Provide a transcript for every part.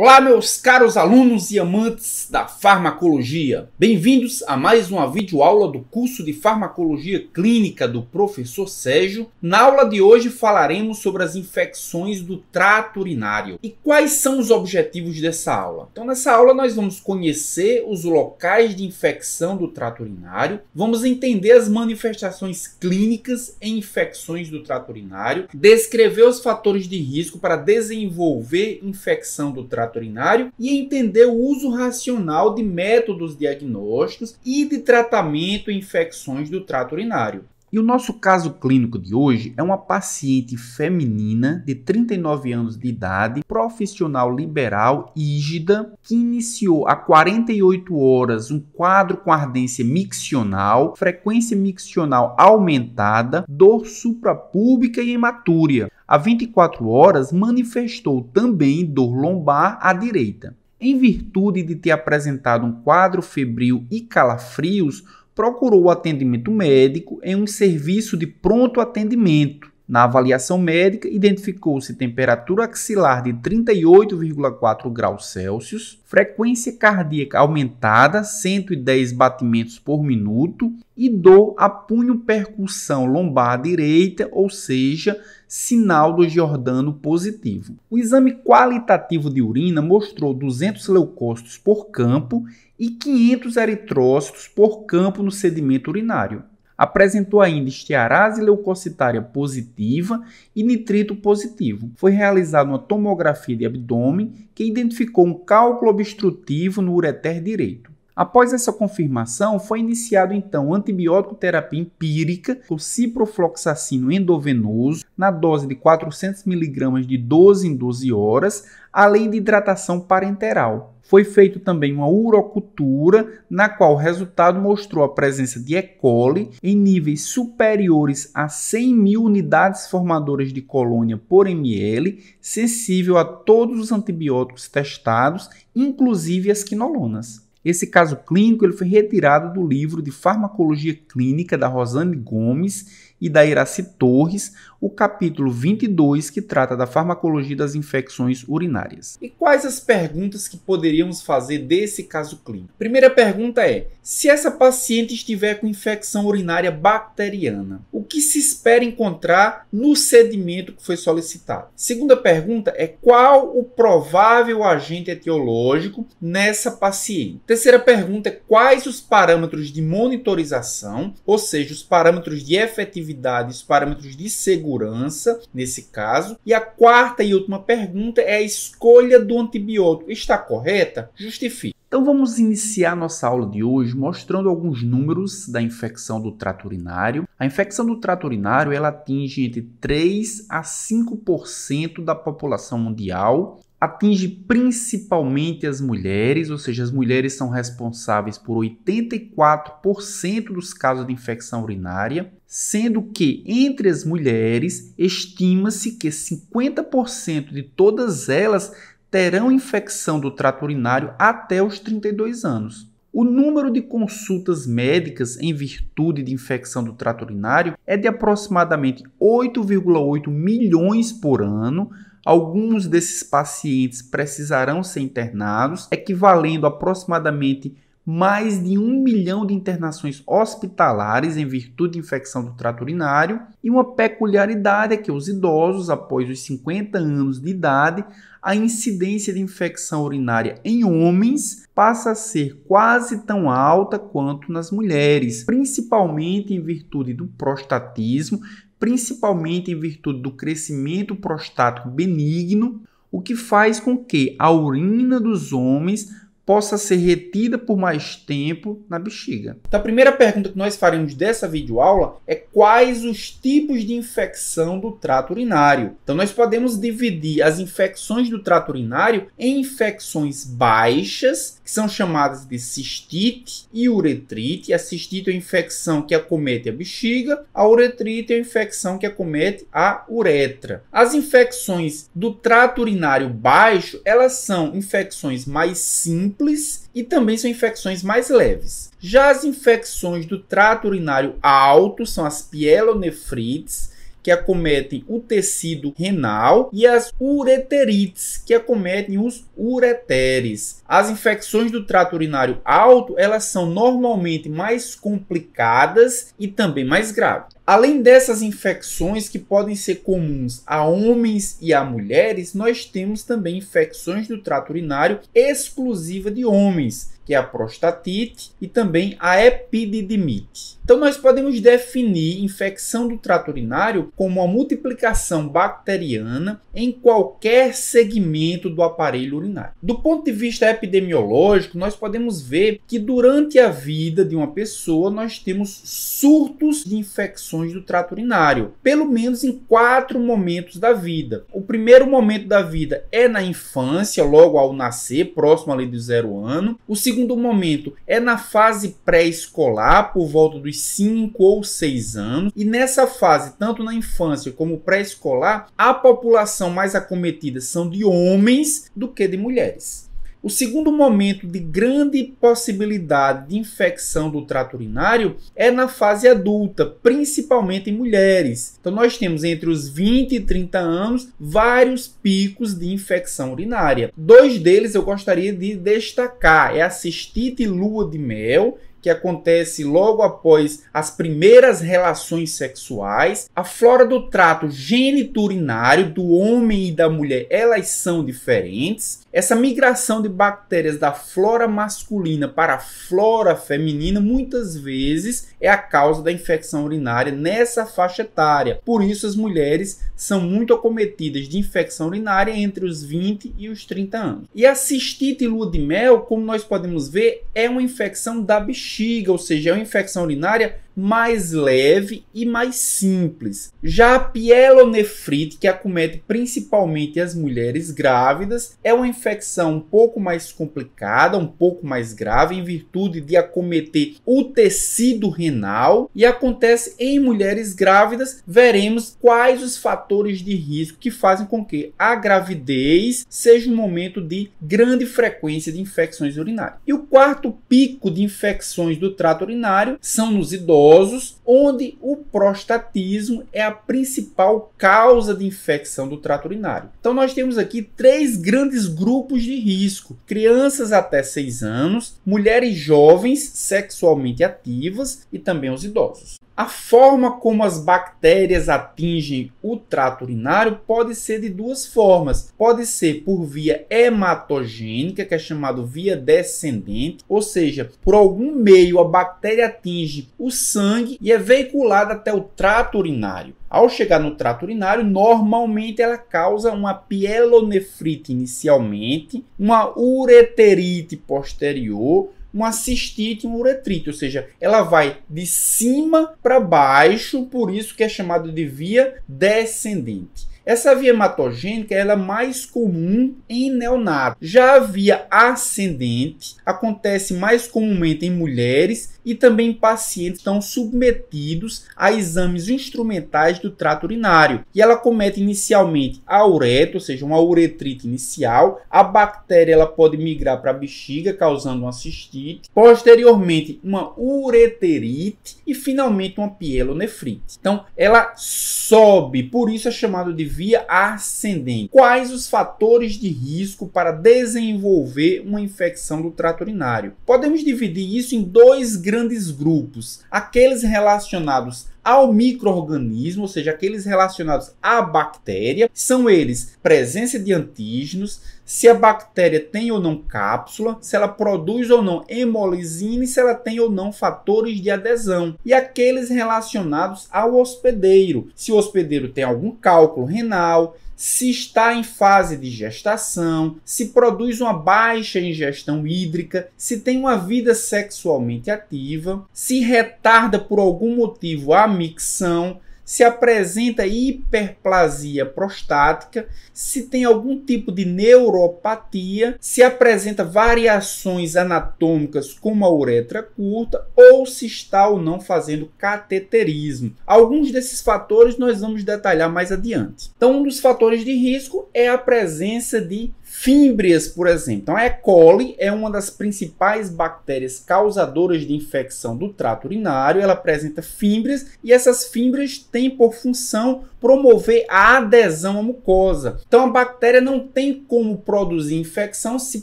Olá, meus caros alunos e amantes da farmacologia. Bem-vindos a mais uma videoaula do curso de farmacologia clínica do professor Sérgio. Na aula de hoje falaremos sobre as infecções do trato urinário e quais são os objetivos dessa aula. Então, nessa aula nós vamos conhecer os locais de infecção do trato urinário, vamos entender as manifestações clínicas em infecções do trato urinário, descrever os fatores de risco para desenvolver infecção do trato trato urinário e entender o uso racional de métodos diagnósticos e de tratamento em infecções do trato urinário. E o nosso caso clínico de hoje é uma paciente feminina de 39 anos de idade, profissional liberal, ígida, que iniciou há 48 horas um quadro com ardência miccional, frequência miccional aumentada, dor suprapúbica e hematúria. Há 24 horas manifestou também dor lombar à direita. Em virtude de ter apresentado um quadro febril e calafrios, procurou o atendimento médico em um serviço de pronto atendimento na avaliação médica, identificou-se temperatura axilar de 38,4 graus Celsius, frequência cardíaca aumentada, 110 batimentos por minuto, e dor a punho-percussão lombar direita, ou seja, sinal do Giordano positivo. O exame qualitativo de urina mostrou 200 leucócitos por campo e 500 eritrócitos por campo no sedimento urinário apresentou ainda estearase leucocitária positiva e nitrito positivo. Foi realizada uma tomografia de abdômen que identificou um cálculo obstrutivo no ureter direito. Após essa confirmação, foi iniciado então antibiótico terapia empírica com ciprofloxacino endovenoso na dose de 400 mg de 12 em 12 horas, além de hidratação parenteral. Foi feito também uma urocultura, na qual o resultado mostrou a presença de E. coli em níveis superiores a 100 mil unidades formadoras de colônia por ml, sensível a todos os antibióticos testados, inclusive as quinolonas. Esse caso clínico ele foi retirado do livro de Farmacologia Clínica da Rosane Gomes e da Iraci Torres, o capítulo 22, que trata da farmacologia das infecções urinárias. E quais as perguntas que poderíamos fazer desse caso clínico? Primeira pergunta é: se essa paciente estiver com infecção urinária bacteriana, o que se espera encontrar no sedimento que foi solicitado? Segunda pergunta é: qual o provável agente etiológico nessa paciente? Terceira pergunta é: quais os parâmetros de monitorização, ou seja, os parâmetros de efetividade, os parâmetros de segurança segurança nesse caso. E a quarta e última pergunta é a escolha do antibiótico. Está correta? Justifique. Então vamos iniciar nossa aula de hoje mostrando alguns números da infecção do trato urinário. A infecção do trato urinário ela atinge entre 3 a 5% da população mundial atinge principalmente as mulheres, ou seja, as mulheres são responsáveis por 84% dos casos de infecção urinária, sendo que entre as mulheres estima-se que 50% de todas elas terão infecção do trato urinário até os 32 anos. O número de consultas médicas em virtude de infecção do trato urinário é de aproximadamente 8,8 milhões por ano, alguns desses pacientes precisarão ser internados, equivalendo a aproximadamente mais de um milhão de internações hospitalares em virtude de infecção do trato urinário, e uma peculiaridade é que os idosos, após os 50 anos de idade, a incidência de infecção urinária em homens passa a ser quase tão alta quanto nas mulheres, principalmente em virtude do prostatismo, principalmente em virtude do crescimento prostático benigno, o que faz com que a urina dos homens possa ser retida por mais tempo na bexiga. Então, a primeira pergunta que nós faremos dessa videoaula é quais os tipos de infecção do trato urinário. Então, nós podemos dividir as infecções do trato urinário em infecções baixas, que são chamadas de cistite e uretrite. A cistite é a infecção que acomete a bexiga, a uretrite é a infecção que acomete a uretra. As infecções do trato urinário baixo, elas são infecções mais simples simples e também são infecções mais leves. Já as infecções do trato urinário alto são as pielonefrites, que acometem o tecido renal e as ureterites, que acometem os ureteres. As infecções do trato urinário alto, elas são normalmente mais complicadas e também mais graves. Além dessas infecções que podem ser comuns a homens e a mulheres, nós temos também infecções do trato urinário exclusiva de homens, que é a prostatite e também a epididimite. Então nós podemos definir infecção do trato urinário como a multiplicação bacteriana em qualquer segmento do aparelho urinário. Do ponto de vista epidemiológico, nós podemos ver que durante a vida de uma pessoa nós temos surtos de infecções funções do trato urinário, pelo menos em quatro momentos da vida. O primeiro momento da vida é na infância, logo ao nascer, próximo ali do zero ano. O segundo momento é na fase pré-escolar, por volta dos 5 ou 6 anos. E nessa fase, tanto na infância como pré-escolar, a população mais acometida são de homens do que de mulheres. O segundo momento de grande possibilidade de infecção do trato urinário é na fase adulta, principalmente em mulheres. Então, nós temos entre os 20 e 30 anos vários picos de infecção urinária. Dois deles eu gostaria de destacar: é a cistite lua de mel que acontece logo após as primeiras relações sexuais, a flora do trato geniturinário do homem e da mulher, elas são diferentes. Essa migração de bactérias da flora masculina para a flora feminina muitas vezes é a causa da infecção urinária nessa faixa etária. Por isso as mulheres são muito acometidas de infecção urinária entre os 20 e os 30 anos. E a cistite e lua de mel, como nós podemos ver, é uma infecção da bexiga bexiga, ou seja, é uma infecção urinária mais leve e mais simples. Já a pielonefrite, que acomete principalmente as mulheres grávidas, é uma infecção um pouco mais complicada, um pouco mais grave, em virtude de acometer o tecido renal e acontece em mulheres grávidas. Veremos quais os fatores de risco que fazem com que a gravidez seja um momento de grande frequência de infecções urinárias. E o quarto pico de infecções do trato urinário são nos idosos idosos, onde o prostatismo é a principal causa de infecção do trato urinário. Então nós temos aqui três grandes grupos de risco: crianças até 6 anos, mulheres jovens sexualmente ativas e também os idosos. A forma como as bactérias atingem o trato urinário pode ser de duas formas. Pode ser por via hematogênica, que é chamado via descendente, ou seja, por algum meio a bactéria atinge o sangue e é veiculada até o trato urinário. Ao chegar no trato urinário, normalmente ela causa uma pielonefrite inicialmente, uma ureterite posterior uma cistite, um uretrite, ou seja, ela vai de cima para baixo, por isso que é chamado de via descendente. Essa via hematogênica ela é mais comum em neonatos. Já a via ascendente acontece mais comumente em mulheres e também em pacientes que estão submetidos a exames instrumentais do trato urinário. E ela comete inicialmente a uretra, ou seja, uma uretrite inicial. A bactéria ela pode migrar para a bexiga, causando uma cistite. Posteriormente, uma ureterite e finalmente uma pielonefrite. Então, ela sobe, por isso é chamado de via ascendente. Quais os fatores de risco para desenvolver uma infecção do trato urinário? Podemos dividir isso em dois grandes grupos: aqueles relacionados ao microorganismo, ou seja, aqueles relacionados à bactéria, são eles presença de antígenos, se a bactéria tem ou não cápsula, se ela produz ou não hemolizina e se ela tem ou não fatores de adesão, e aqueles relacionados ao hospedeiro, se o hospedeiro tem algum cálculo renal, se está em fase de gestação, se produz uma baixa ingestão hídrica, se tem uma vida sexualmente ativa, se retarda por algum motivo a micção, se apresenta hiperplasia prostática, se tem algum tipo de neuropatia, se apresenta variações anatômicas como a uretra curta ou se está ou não fazendo cateterismo. Alguns desses fatores nós vamos detalhar mais adiante. Então, um dos fatores de risco é a presença de Fímbrias, por exemplo. Então, a E. coli é uma das principais bactérias causadoras de infecção do trato urinário. Ela apresenta fímbrias e essas fímbrias têm por função promover a adesão à mucosa. Então a bactéria não tem como produzir infecção se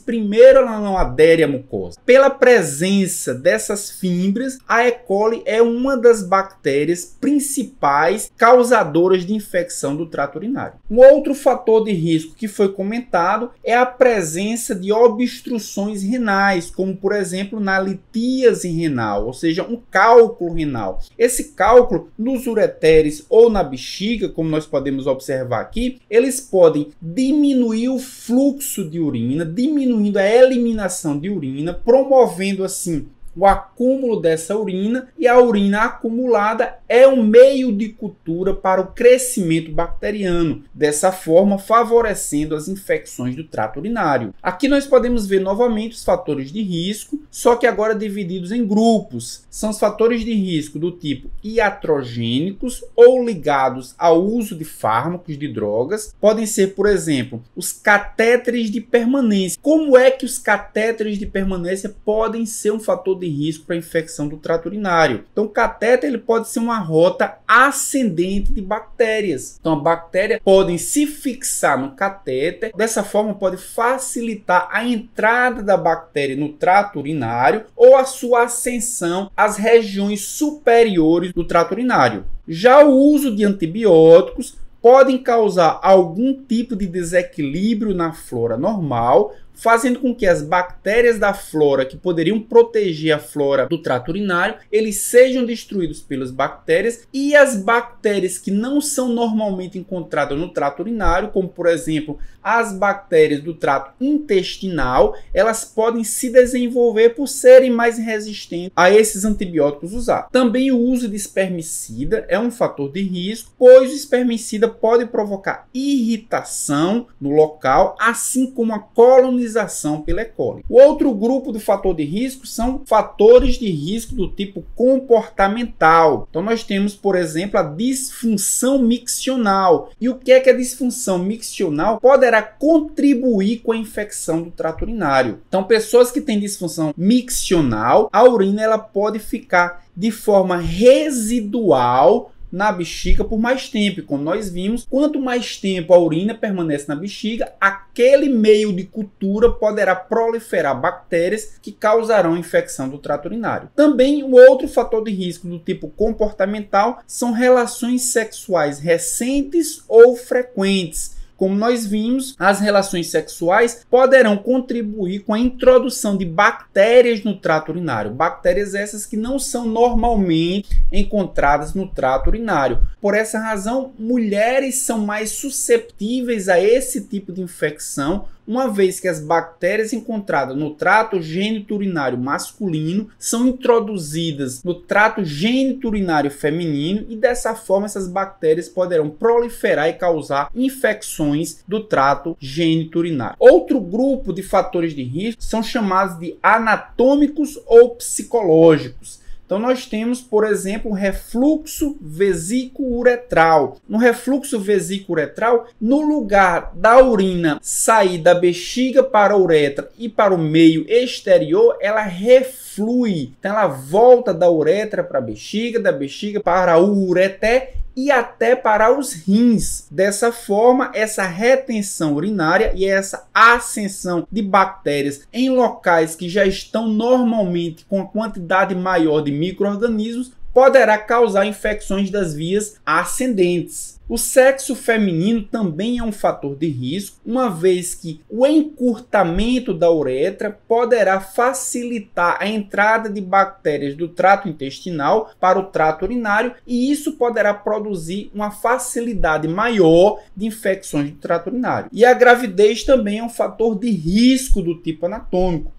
primeiro ela não adere à mucosa. Pela presença dessas fibras, a E. coli é uma das bactérias principais causadoras de infecção do trato urinário. Um outro fator de risco que foi comentado é a presença de obstruções renais, como por exemplo na litíase renal, ou seja, um cálculo renal. Esse cálculo nos ureteres ou na bexiga física, como nós podemos observar aqui, eles podem diminuir o fluxo de urina, diminuindo a eliminação de urina, promovendo assim o acúmulo dessa urina e a urina acumulada é um meio de cultura para o crescimento bacteriano, dessa forma favorecendo as infecções do trato urinário. Aqui nós podemos ver novamente os fatores de risco, só que agora divididos em grupos. São os fatores de risco do tipo iatrogênicos ou ligados ao uso de fármacos de drogas, podem ser, por exemplo, os catéteres de permanência. Como é que os catéteres de permanência podem ser um fator de de risco para infecção do trato urinário. Então, o cateter ele pode ser uma rota ascendente de bactérias. Então, a bactéria podem se fixar no cateter, dessa forma pode facilitar a entrada da bactéria no trato urinário ou a sua ascensão às regiões superiores do trato urinário. Já o uso de antibióticos podem causar algum tipo de desequilíbrio na flora normal, fazendo com que as bactérias da flora que poderiam proteger a flora do trato urinário, eles sejam destruídos pelas bactérias e as bactérias que não são normalmente encontradas no trato urinário, como por exemplo, as bactérias do trato intestinal, elas podem se desenvolver por serem mais resistentes a esses antibióticos usados. Também o uso de espermicida é um fator de risco, pois o espermicida pode provocar irritação no local, assim como a colonização imunização pela E. coli. O outro grupo do fator de risco são fatores de risco do tipo comportamental. Então nós temos, por exemplo, a disfunção miccional. E o que é que a disfunção miccional poderá contribuir com a infecção do trato urinário? Então pessoas que têm disfunção miccional, a urina ela pode ficar de forma residual na bexiga por mais tempo. Como nós vimos, quanto mais tempo a urina permanece na bexiga, aquele meio de cultura poderá proliferar bactérias que causarão infecção do trato urinário. Também um outro fator de risco do tipo comportamental são relações sexuais recentes ou frequentes como nós vimos, as relações sexuais poderão contribuir com a introdução de bactérias no trato urinário, bactérias essas que não são normalmente encontradas no trato urinário. Por essa razão, mulheres são mais susceptíveis a esse tipo de infecção uma vez que as bactérias encontradas no trato geniturinário masculino são introduzidas no trato geniturinário feminino e dessa forma essas bactérias poderão proliferar e causar infecções do trato geniturinário. Outro grupo de fatores de risco são chamados de anatômicos ou psicológicos então nós temos, por exemplo, um refluxo vesico uretral No refluxo vesico uretral no lugar da urina sair da bexiga para a uretra e para o meio exterior, ela reflui. Então ela volta da uretra para a bexiga, da bexiga para o ureté e até para os rins. Dessa forma, essa retenção urinária e essa ascensão de bactérias em locais que já estão normalmente com a quantidade maior de micro-organismos poderá causar infecções das vias ascendentes. O sexo feminino também é um fator de risco, uma vez que o encurtamento da uretra poderá facilitar a entrada de bactérias do trato intestinal para o trato urinário, e isso poderá produzir uma facilidade maior de infecções do trato urinário. E a gravidez também é um fator de risco do tipo anatômico.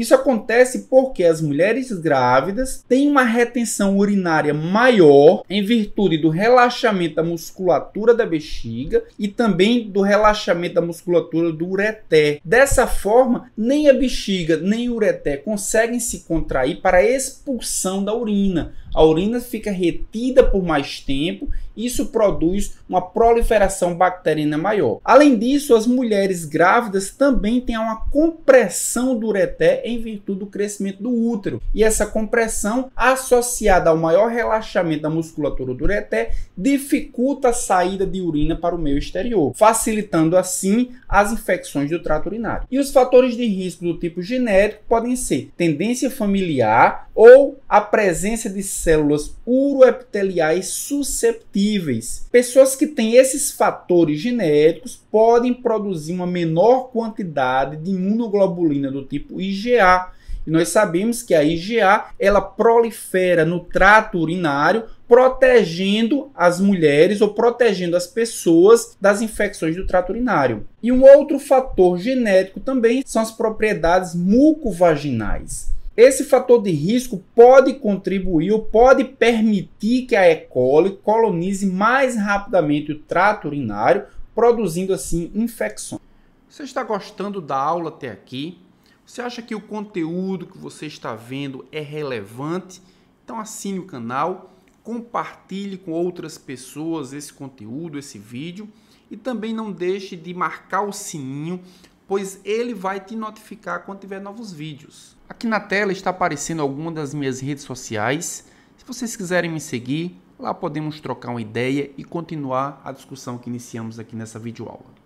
Isso acontece porque as mulheres grávidas têm uma retenção urinária maior em virtude do relaxamento da musculatura da bexiga e também do relaxamento da musculatura do ureter. Dessa forma, nem a bexiga nem o ureter conseguem se contrair para a expulsão da urina. A urina fica retida por mais tempo isso produz uma proliferação bacteriana maior. Além disso, as mulheres grávidas também têm uma compressão do ureté em virtude do crescimento do útero. E essa compressão, associada ao maior relaxamento da musculatura do ureté dificulta a saída de urina para o meio exterior, facilitando assim as infecções do trato urinário. E os fatores de risco do tipo genético podem ser tendência familiar ou a presença de células uroepiteliais susceptíveis possíveis. Pessoas que têm esses fatores genéticos podem produzir uma menor quantidade de imunoglobulina do tipo IgA. E nós sabemos que a IgA ela prolifera no trato urinário, protegendo as mulheres ou protegendo as pessoas das infecções do trato urinário. E um outro fator genético também são as propriedades mucovaginais. Esse fator de risco pode contribuir ou pode permitir que a E. coli colonize mais rapidamente o trato urinário, produzindo assim infecções. Você está gostando da aula até aqui? Você acha que o conteúdo que você está vendo é relevante? Então assine o canal, compartilhe com outras pessoas esse conteúdo, esse vídeo e também não deixe de marcar o sininho pois ele vai te notificar quando tiver novos vídeos. Aqui na tela está aparecendo algumas das minhas redes sociais. Se vocês quiserem me seguir, lá podemos trocar uma ideia e continuar a discussão que iniciamos aqui nessa videoaula.